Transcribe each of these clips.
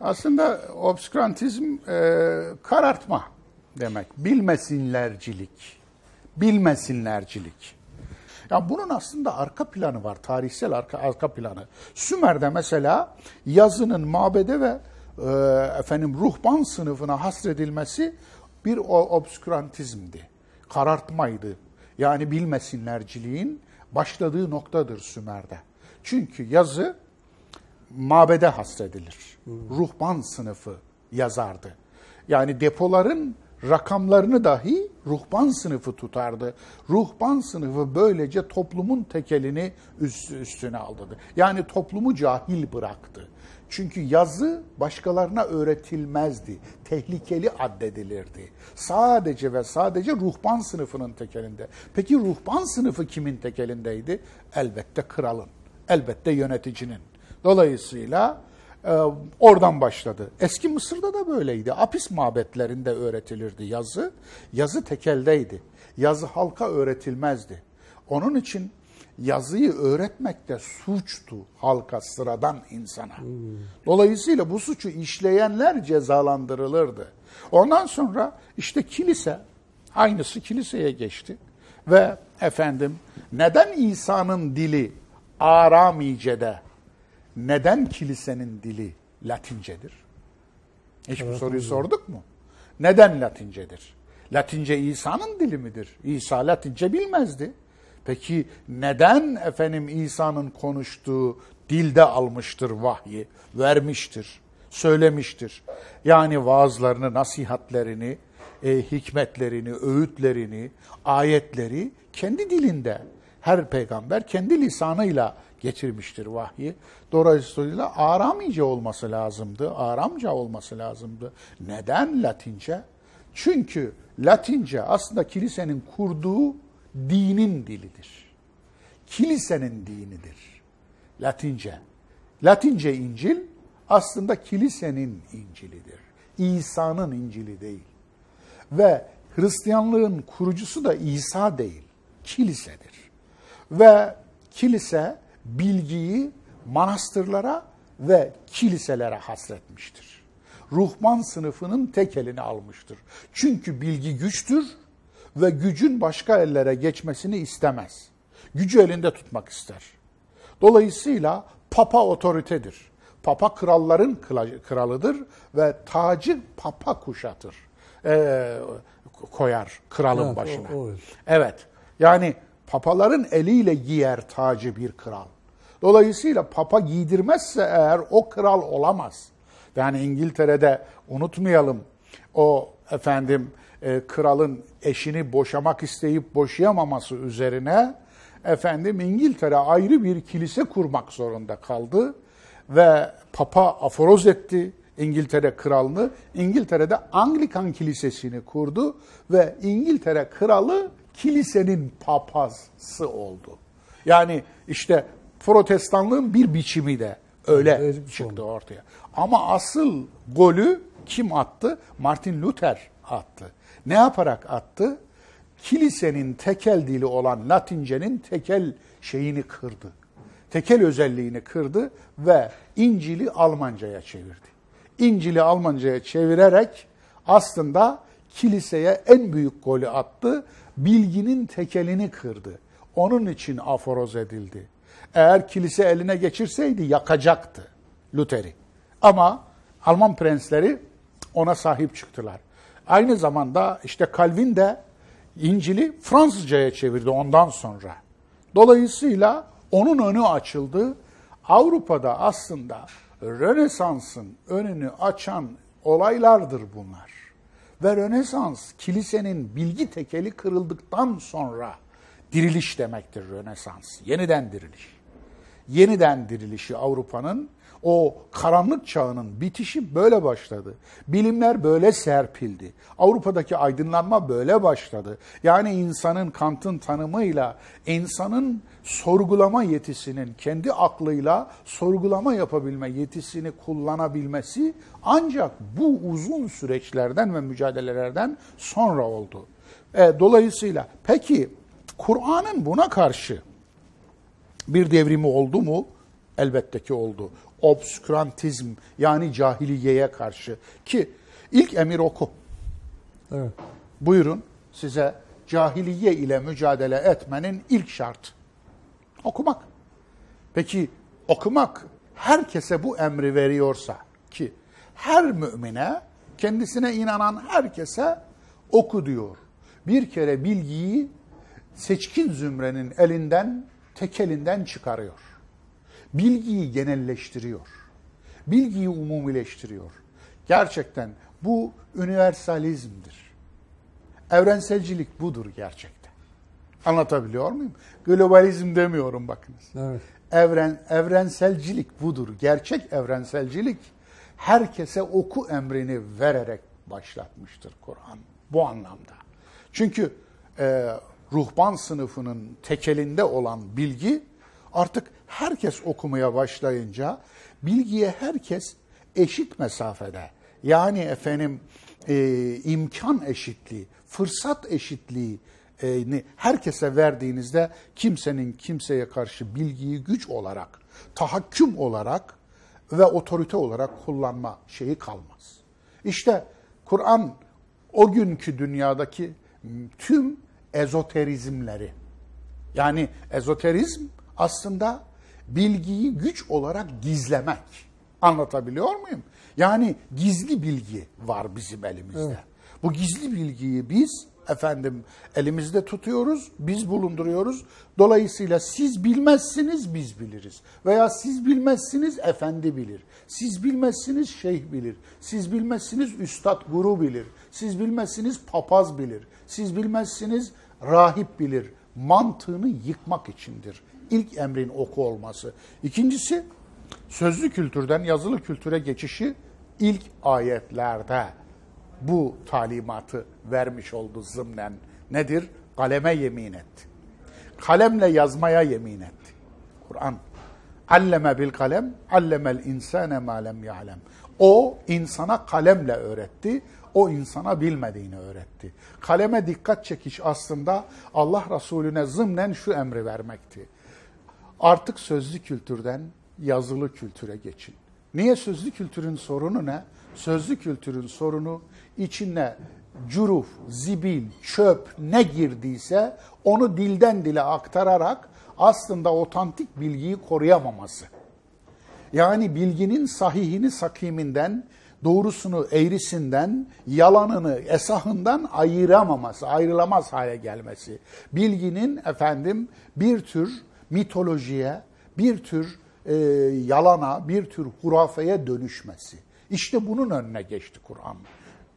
Aslında obskurantizm e, karartma demek. Bilmesinlercilik. Bilmesinlercilik. Ya bunun aslında arka planı var. Tarihsel arka arka planı. Sümer'de mesela yazının mabede ve e, efendim ruhban sınıfına hasredilmesi bir obskürantizmdi. Karartmaydı. Yani bilmesinlerciliğin başladığı noktadır Sümer'de. Çünkü yazı mabede hasredilir. Ruhban sınıfı yazardı. Yani depoların rakamlarını dahi ruhban sınıfı tutardı. Ruhban sınıfı böylece toplumun tekelini üstüne aldı. Yani toplumu cahil bıraktı. Çünkü yazı başkalarına öğretilmezdi. Tehlikeli addedilirdi. Sadece ve sadece ruhban sınıfının tekelinde. Peki ruhban sınıfı kimin tekelindeydi? Elbette kralın, elbette yöneticinin. Dolayısıyla e, oradan başladı. Eski Mısır'da da böyleydi. Apis mabetlerinde öğretilirdi yazı. Yazı tekeldeydi. Yazı halka öğretilmezdi. Onun için yazıyı öğretmekte suçtu halka, sıradan insana. Hmm. Dolayısıyla bu suçu işleyenler cezalandırılırdı. Ondan sonra işte kilise, aynısı kiliseye geçti. Ve efendim neden İsa'nın dili Aramice'de neden kilisenin dili Latincedir? Hiç bu soruyu sorduk mu? Neden Latincedir? Latince İsa'nın dili midir? İsa Latince bilmezdi. Peki neden efendim İsa'nın konuştuğu dilde almıştır vahyi, vermiştir, söylemiştir? Yani vaazlarını, nasihatlerini, e, hikmetlerini, öğütlerini, ayetleri kendi dilinde her peygamber kendi lisanıyla getirmiştir vahyi. Dolayısıyla aramice olması lazımdı, aramca olması lazımdı. Neden Latince? Çünkü Latince aslında kilisenin kurduğu dinin dilidir. Kilisenin dinidir Latince. Latince İncil aslında kilisenin İncilidir. İsa'nın İncili değil. Ve Hristiyanlığın kurucusu da İsa değil, kilisedir. Ve kilise bilgiyi manastırlara ve kiliselere hasretmiştir. Ruhman sınıfının tek elini almıştır. Çünkü bilgi güçtür ve gücün başka ellere geçmesini istemez. Gücü elinde tutmak ister. Dolayısıyla papa otoritedir. Papa kralların kralıdır ve tacı papa kuşatır. Ee, koyar kralın evet, başına. O, o. Evet. Yani papaların eliyle giyer tacı bir kral. Dolayısıyla papa giydirmezse eğer o kral olamaz. Yani İngiltere'de unutmayalım o efendim e, kralın eşini boşamak isteyip boşayamaması üzerine efendim İngiltere ayrı bir kilise kurmak zorunda kaldı ve papa aforoz etti İngiltere kralını. İngiltere'de Anglikan kilisesini kurdu ve İngiltere kralı kilisenin papazı oldu. Yani işte protestanlığın bir biçimi de öyle evet, çıktı son. ortaya. Ama asıl golü kim attı? Martin Luther attı. Ne yaparak attı? Kilisenin tekel dili olan Latince'nin tekel şeyini kırdı. Tekel özelliğini kırdı ve İncil'i Almanca'ya çevirdi. İncil'i Almanca'ya çevirerek aslında kiliseye en büyük golü attı. Bilginin tekelini kırdı. Onun için aforoz edildi. Eğer kilise eline geçirseydi yakacaktı Luther'i. Ama Alman prensleri ona sahip çıktılar. Aynı zamanda işte Calvin de İncil'i Fransızcaya çevirdi ondan sonra. Dolayısıyla onun önü açıldı. Avrupa'da aslında Rönesans'ın önünü açan olaylardır bunlar. Ve Rönesans kilisenin bilgi tekeli kırıldıktan sonra diriliş demektir Rönesans. Yeniden diriliş yeniden dirilişi Avrupa'nın o karanlık çağının bitişi böyle başladı. Bilimler böyle serpildi. Avrupa'daki aydınlanma böyle başladı. Yani insanın Kant'ın tanımıyla insanın sorgulama yetisinin kendi aklıyla sorgulama yapabilme yetisini kullanabilmesi ancak bu uzun süreçlerden ve mücadelelerden sonra oldu. E, dolayısıyla peki Kur'an'ın buna karşı bir devrimi oldu mu? Elbette ki oldu. Obskurantizm yani cahiliyeye karşı ki ilk emir oku. Evet. Buyurun size cahiliye ile mücadele etmenin ilk şart Okumak. Peki okumak herkese bu emri veriyorsa ki her mümine kendisine inanan herkese oku diyor. Bir kere bilgiyi seçkin zümrenin elinden tekelinden çıkarıyor. Bilgiyi genelleştiriyor. Bilgiyi umumileştiriyor. Gerçekten bu üniversalizmdir. Evrenselcilik budur gerçekten. Anlatabiliyor muyum? Globalizm demiyorum bakınız. Evet. Evren evrenselcilik budur. Gerçek evrenselcilik herkese oku emrini vererek başlatmıştır Kur'an bu anlamda. Çünkü e, ruhban sınıfının tekelinde olan bilgi artık herkes okumaya başlayınca bilgiye herkes eşit mesafede yani efendim e, imkan eşitliği, fırsat eşitliği e, herkese verdiğinizde kimsenin kimseye karşı bilgiyi güç olarak, tahakküm olarak ve otorite olarak kullanma şeyi kalmaz. İşte Kur'an o günkü dünyadaki tüm ezoterizmleri. Yani ezoterizm aslında bilgiyi güç olarak gizlemek. Anlatabiliyor muyum? Yani gizli bilgi var bizim elimizde. Evet. Bu gizli bilgiyi biz efendim elimizde tutuyoruz, biz bulunduruyoruz. Dolayısıyla siz bilmezsiniz biz biliriz. Veya siz bilmezsiniz efendi bilir. Siz bilmezsiniz şeyh bilir. Siz bilmezsiniz üstad guru bilir. Siz bilmezsiniz papaz bilir. Siz bilmezsiniz rahip bilir. Mantığını yıkmak içindir. İlk emrin oku olması. İkincisi sözlü kültürden yazılı kültüre geçişi ilk ayetlerde bu talimatı vermiş oldu zımnen. Nedir? Kaleme yemin etti. Kalemle yazmaya yemin etti. Kur'an. Alleme bil kalem, allemel insane ma lem ya'lem. O insana kalemle öğretti, o insana bilmediğini öğretti. Kaleme dikkat çekiş aslında Allah Resulüne zımnen şu emri vermekti. Artık sözlü kültürden yazılı kültüre geçin. Niye sözlü kültürün sorunu ne? sözlü kültürün sorunu içine curuf, zibin, çöp ne girdiyse onu dilden dile aktararak aslında otantik bilgiyi koruyamaması. Yani bilginin sahihini sakiminden, doğrusunu eğrisinden, yalanını esahından ayıramaması, ayrılamaz hale gelmesi. Bilginin efendim bir tür mitolojiye, bir tür e, yalana, bir tür hurafeye dönüşmesi. İşte bunun önüne geçti Kur'an.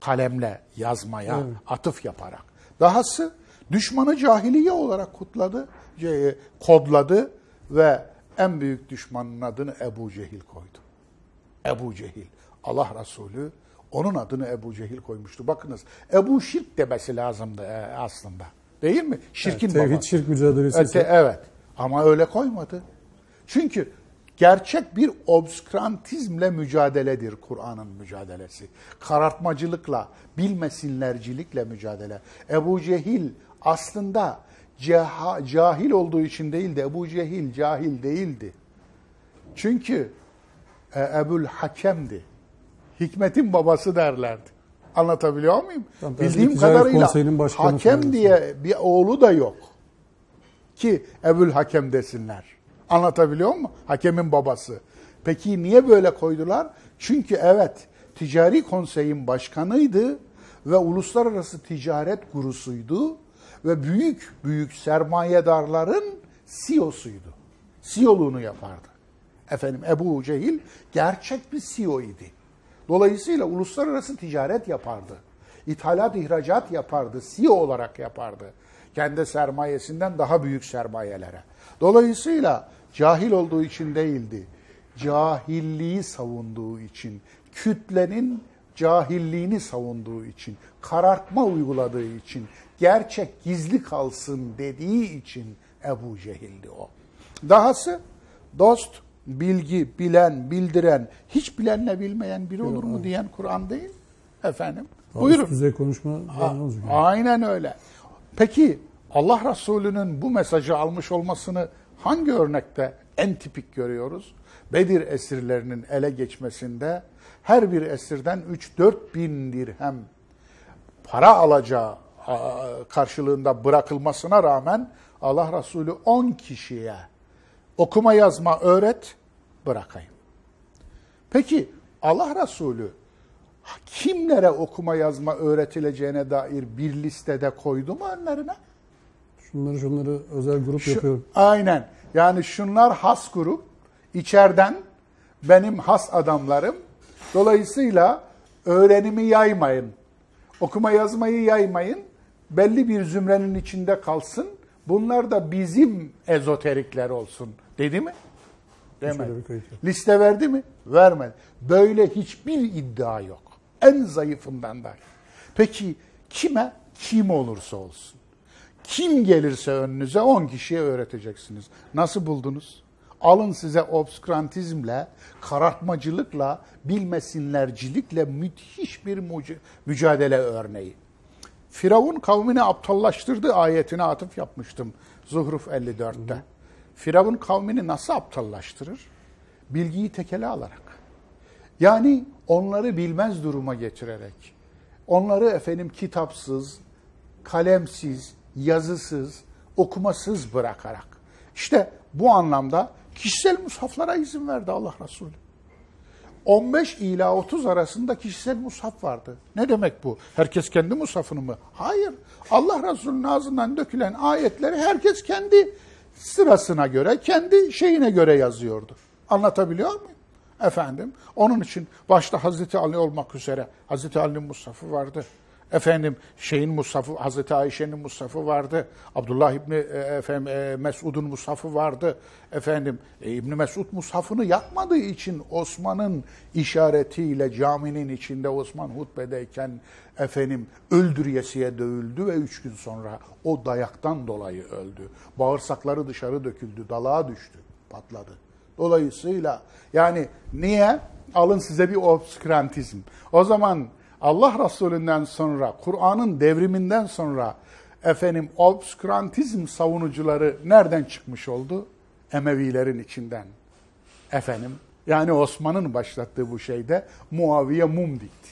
Kalemle, yazmaya, evet. atıf yaparak. Dahası düşmanı cahiliye olarak kutladı, e, kodladı ve en büyük düşmanın adını Ebu Cehil koydu. Ebu Cehil. Allah Resulü onun adını Ebu Cehil koymuştu. Bakınız Ebu Şirk demesi lazımdı e, aslında. Değil mi? Şirkin evet, tevhid babası. şirk mücadelesi. E, evet, evet. Ama öyle koymadı. Çünkü gerçek bir obskrantizmle mücadeledir Kur'an'ın mücadelesi. Karartmacılıkla, bilmesinlercilikle mücadele. Ebu Cehil aslında ceha, cahil olduğu için değil de Ebu Cehil cahil değildi. Çünkü e, Ebul Hakem'di. Hikmetin babası derlerdi. Anlatabiliyor muyum? Tamam, Bildiğim kadarıyla Hakem diye bir oğlu da yok. Ki Ebul Hakem desinler. Anlatabiliyor mu? Hakemin babası. Peki niye böyle koydular? Çünkü evet ticari konseyin başkanıydı ve uluslararası ticaret gurusuydu ve büyük büyük sermayedarların CEO'suydu. CEO'luğunu yapardı. Efendim Ebu Cehil gerçek bir CEO idi. Dolayısıyla uluslararası ticaret yapardı. İthalat ihracat yapardı. CEO olarak yapardı. Kendi sermayesinden daha büyük sermayelere. Dolayısıyla Cahil olduğu için değildi. Cahilliği savunduğu için, kütlenin cahilliğini savunduğu için, karartma uyguladığı için, gerçek gizli kalsın dediği için Ebu Cehil'di o. Dahası dost, bilgi, bilen, bildiren, hiç bilenle bilmeyen biri olur mu diyen Kur'an değil. Efendim, Daha buyurun. size konuşma Aynen öyle. Peki Allah Resulü'nün bu mesajı almış olmasını hangi örnekte en tipik görüyoruz? Bedir esirlerinin ele geçmesinde her bir esirden 3-4 bin dirhem para alacağı karşılığında bırakılmasına rağmen Allah Resulü 10 kişiye okuma yazma öğret bırakayım. Peki Allah Resulü kimlere okuma yazma öğretileceğine dair bir listede koydu mu önlerine? Şunları şunları özel grup Şu, yapıyorum. Aynen. Yani şunlar has grup. İçeriden benim has adamlarım. Dolayısıyla öğrenimi yaymayın. Okuma yazmayı yaymayın. Belli bir zümrenin içinde kalsın. Bunlar da bizim ezoterikler olsun. Dedi mi? Demedi. Liste verdi mi? Vermedi. Böyle hiçbir iddia yok. En zayıfından da. Peki kime? Kim olursa olsun. Kim gelirse önünüze 10 kişiye öğreteceksiniz. Nasıl buldunuz? Alın size obskurantizmle, karartmacılıkla, bilmesinlercilikle müthiş bir mücadele örneği. Firavun kavmini aptallaştırdı ayetine atıf yapmıştım Zuhruf 54'te. Hı hı. Firavun kavmini nasıl aptallaştırır? Bilgiyi tekele alarak. Yani onları bilmez duruma getirerek. Onları efendim kitapsız, kalemsiz, yazısız, okumasız bırakarak. İşte bu anlamda kişisel musaflara izin verdi Allah Resulü. 15 ila 30 arasında kişisel musaf vardı. Ne demek bu? Herkes kendi musafını mı? Hayır. Allah Resulü'nün ağzından dökülen ayetleri herkes kendi sırasına göre, kendi şeyine göre yazıyordu. Anlatabiliyor muyum? Efendim, onun için başta Hazreti Ali olmak üzere Hazreti Ali'nin musafı vardı. Efendim şeyin Musaf'ı, Hazreti Ayşe'nin Musaf'ı vardı. Abdullah İbni e, efendim, e, Mesud'un Musaf'ı vardı. Efendim e, İbni Mesud Musaf'ını yakmadığı için Osman'ın işaretiyle caminin içinde Osman hutbedeyken efendim öldürüyesiye dövüldü ve üç gün sonra o dayaktan dolayı öldü. Bağırsakları dışarı döküldü, dalağa düştü, patladı. Dolayısıyla yani niye? Alın size bir obskurantizm. O zaman Allah Resulü'nden sonra, Kur'an'ın devriminden sonra efendim obskurantizm savunucuları nereden çıkmış oldu? Emevilerin içinden. Efendim yani Osman'ın başlattığı bu şeyde Muaviye mum dikti.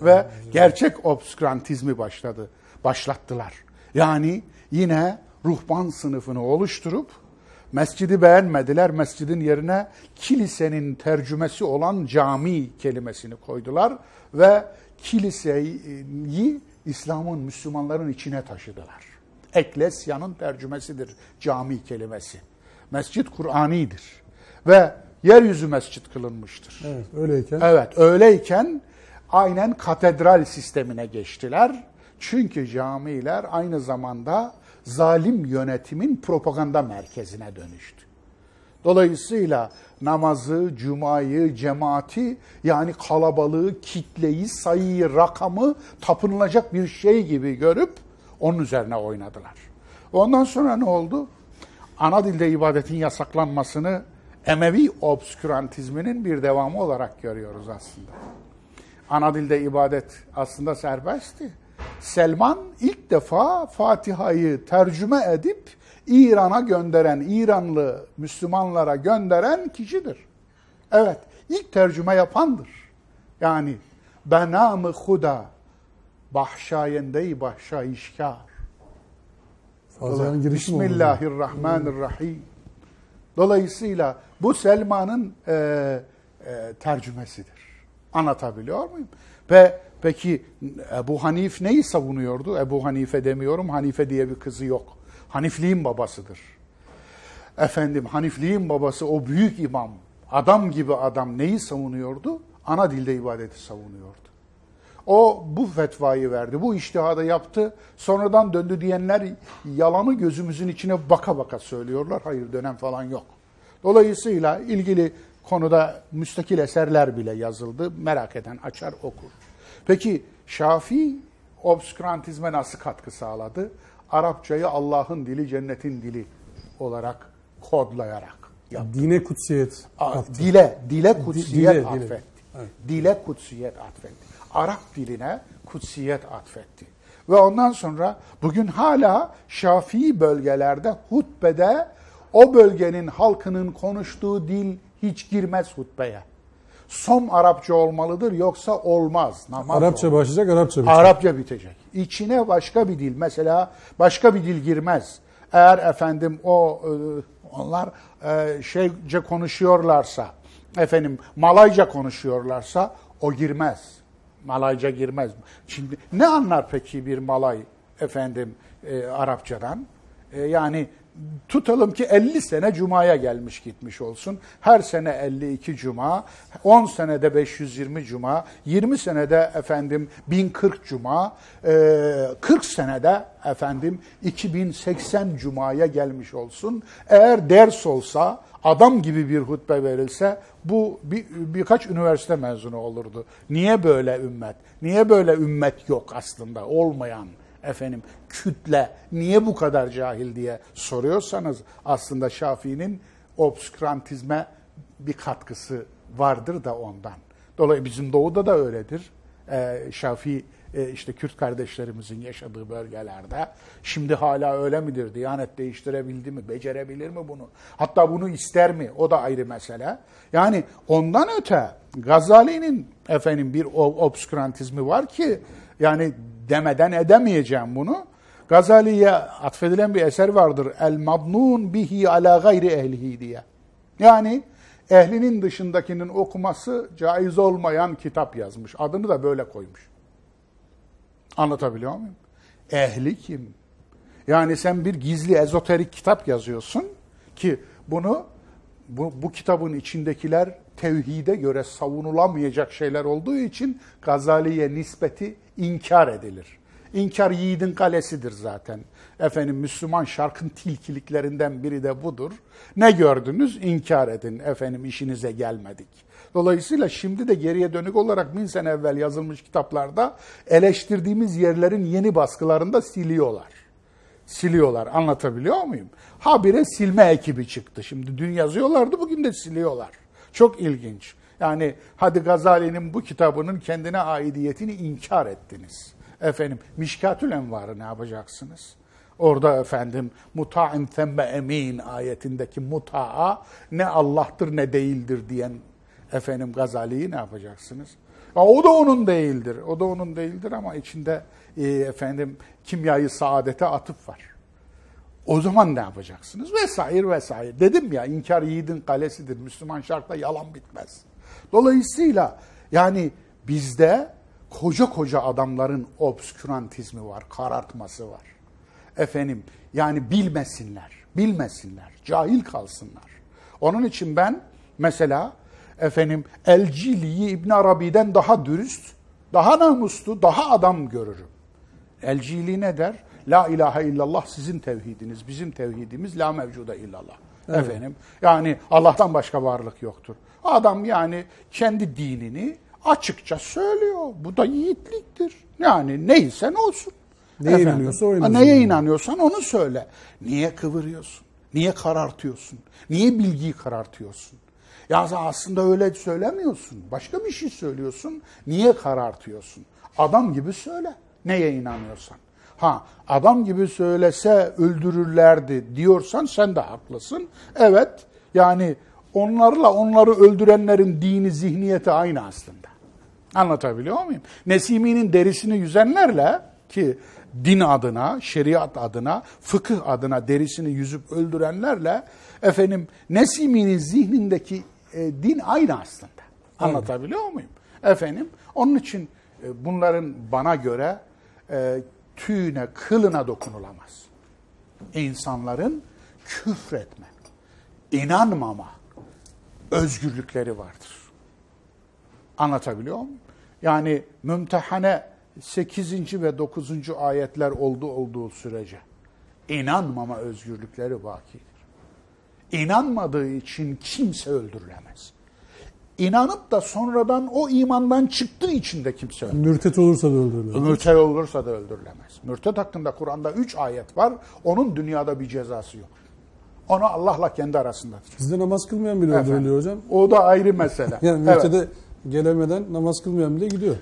Ve gerçek obskurantizmi başladı. Başlattılar. Yani yine ruhban sınıfını oluşturup mescidi beğenmediler. Mescidin yerine kilisenin tercümesi olan cami kelimesini koydular ve kiliseyi İslam'ın, Müslümanların içine taşıdılar. Eklesyanın tercümesidir cami kelimesi. Mescit Kur'ani'dir. Ve yeryüzü mescit kılınmıştır. Evet, öyleyken. Evet, öyleyken aynen katedral sistemine geçtiler. Çünkü camiler aynı zamanda zalim yönetimin propaganda merkezine dönüştü. Dolayısıyla namazı, cumayı, cemaati yani kalabalığı, kitleyi, sayıyı, rakamı tapınılacak bir şey gibi görüp onun üzerine oynadılar. Ondan sonra ne oldu? Ana dilde ibadetin yasaklanmasını Emevi obskürantizminin bir devamı olarak görüyoruz aslında. Ana dilde ibadet aslında serbestti. Selman ilk defa Fatiha'yı tercüme edip İran'a gönderen, İranlı Müslümanlara gönderen kişidir. Evet, ilk tercüme yapandır. Yani benamı huda bahşayendeyi bahşayişkar. Bismillahirrahmanirrahim. Dolayısıyla bu Selma'nın e, e, tercümesidir. Anlatabiliyor muyum? Ve Peki Ebu Hanif neyi savunuyordu? Ebu Hanife demiyorum, Hanife diye bir kızı yok. Hanifliğin babasıdır. Efendim Hanifliğin babası o büyük imam, adam gibi adam neyi savunuyordu? Ana dilde ibadeti savunuyordu. O bu fetvayı verdi, bu iştihada yaptı. Sonradan döndü diyenler yalanı gözümüzün içine baka baka söylüyorlar. Hayır dönem falan yok. Dolayısıyla ilgili konuda müstakil eserler bile yazıldı. Merak eden açar okur. Peki Şafii obskurantizme nasıl katkı sağladı? Arapçayı Allah'ın dili, cennetin dili olarak kodlayarak yaptı. Dine kutsiyet affetti. Dile, dile kutsiyet dile, affetti. Dile. Evet. dile kutsiyet atfetti. Arap diline kutsiyet atfetti Ve ondan sonra bugün hala Şafii bölgelerde hutbede o bölgenin halkının konuştuğu dil hiç girmez hutbeye. Som Arapça olmalıdır yoksa olmaz. Namaz Arapça olur. başlayacak, Arapça bitecek. Arapça bitecek. İçine başka bir dil mesela başka bir dil girmez. Eğer efendim o e, onlar e, şeyce konuşuyorlarsa, efendim Malayca konuşuyorlarsa o girmez. Malayca girmez. Şimdi ne anlar peki bir Malay efendim e, Arapçadan? E, yani tutalım ki 50 sene cumaya gelmiş gitmiş olsun. Her sene 52 cuma, 10 senede 520 cuma, 20 senede efendim 1040 cuma, 40 e, senede efendim 2080 cumaya gelmiş olsun. Eğer ders olsa, adam gibi bir hutbe verilse bu bir, birkaç üniversite mezunu olurdu. Niye böyle ümmet? Niye böyle ümmet yok aslında olmayan? efendim kütle niye bu kadar cahil diye soruyorsanız aslında Şafii'nin obskurantizme bir katkısı vardır da ondan. Dolayısıyla bizim doğuda da öyledir. Ee, Şafii e, işte Kürt kardeşlerimizin yaşadığı bölgelerde. Şimdi hala öyle midir? Diyanet değiştirebildi mi? Becerebilir mi bunu? Hatta bunu ister mi? O da ayrı mesele. Yani ondan öte Gazali'nin efendim bir obskurantizmi var ki yani demeden edemeyeceğim bunu. Gazali'ye atfedilen bir eser vardır. El mabnun bihi ala gayri ehlihi diye. Yani ehlinin dışındakinin okuması caiz olmayan kitap yazmış. Adını da böyle koymuş. Anlatabiliyor muyum? Ehli kim? Yani sen bir gizli ezoterik kitap yazıyorsun ki bunu bu, bu kitabın içindekiler tevhide göre savunulamayacak şeyler olduğu için Gazali'ye nispeti inkar edilir. İnkar yiğidin kalesidir zaten. Efendim Müslüman şarkın tilkiliklerinden biri de budur. Ne gördünüz? İnkar edin. Efendim işinize gelmedik. Dolayısıyla şimdi de geriye dönük olarak bin sene evvel yazılmış kitaplarda eleştirdiğimiz yerlerin yeni baskılarında siliyorlar siliyorlar. Anlatabiliyor muyum? Habire silme ekibi çıktı. Şimdi dün yazıyorlardı, bugün de siliyorlar. Çok ilginç. Yani hadi Gazali'nin bu kitabının kendine aidiyetini inkar ettiniz. Efendim, Mişkatül Envar'ı ne yapacaksınız? Orada efendim muta'in themme emin ayetindeki muta'a ne Allah'tır ne değildir diyen efendim Gazali'yi ne yapacaksınız? O da onun değildir. O da onun değildir ama içinde e, efendim kimyayı saadete atıp var. O zaman ne yapacaksınız? Vesaire vesaire. Dedim ya inkar yiğidin kalesidir. Müslüman şartta yalan bitmez. Dolayısıyla yani bizde koca koca adamların obskürantizmi var, karartması var. Efendim yani bilmesinler, bilmesinler, cahil kalsınlar. Onun için ben mesela efendim Elcili'yi İbn Arabi'den daha dürüst, daha namuslu, daha adam görürüm. Elcili ne der? La ilahe illallah sizin tevhidiniz, bizim tevhidimiz la mevcuda illallah. Evet. Efendim yani Allah'tan başka varlık yoktur. Adam yani kendi dinini açıkça söylüyor. Bu da yiğitliktir. Yani neyse ne olsun. Neye Efendim, inanıyorsa o Neye inanıyorsan onu söyle. Niye kıvırıyorsun? Niye karartıyorsun? Niye bilgiyi karartıyorsun? Ya aslında öyle söylemiyorsun. Başka bir şey söylüyorsun. Niye karartıyorsun? Adam gibi söyle. Neye inanıyorsan. Ha adam gibi söylese öldürürlerdi diyorsan sen de haklısın. Evet yani onlarla onları öldürenlerin dini zihniyeti aynı aslında. Anlatabiliyor muyum? Nesimi'nin derisini yüzenlerle ki din adına, şeriat adına, fıkıh adına derisini yüzüp öldürenlerle efendim Nesimi'nin zihnindeki e, din aynı aslında. Anlatabiliyor muyum? Efendim onun için e, bunların bana göre e, tüyüne, kılına dokunulamaz. İnsanların küfretme, inanmama özgürlükleri vardır. Anlatabiliyor muyum? Yani mümtehane 8. ve 9. ayetler oldu olduğu sürece inanmama özgürlükleri vakit. İnanmadığı için kimse öldürülemez. İnanıp da sonradan o imandan çıktığı için de kimse öldürülemez. Mürtet olursa da öldürülemez. Mürtet olursa da öldürülemez. Mürtet hakkında Kur'an'da 3 ayet var. Onun dünyada bir cezası yok. Onu Allah'la kendi arasında. Sizde namaz kılmayan bile Efendim, öldürülüyor hocam. O da ayrı mesele. yani mürtede evet. gelemeden namaz kılmayan bile gidiyor.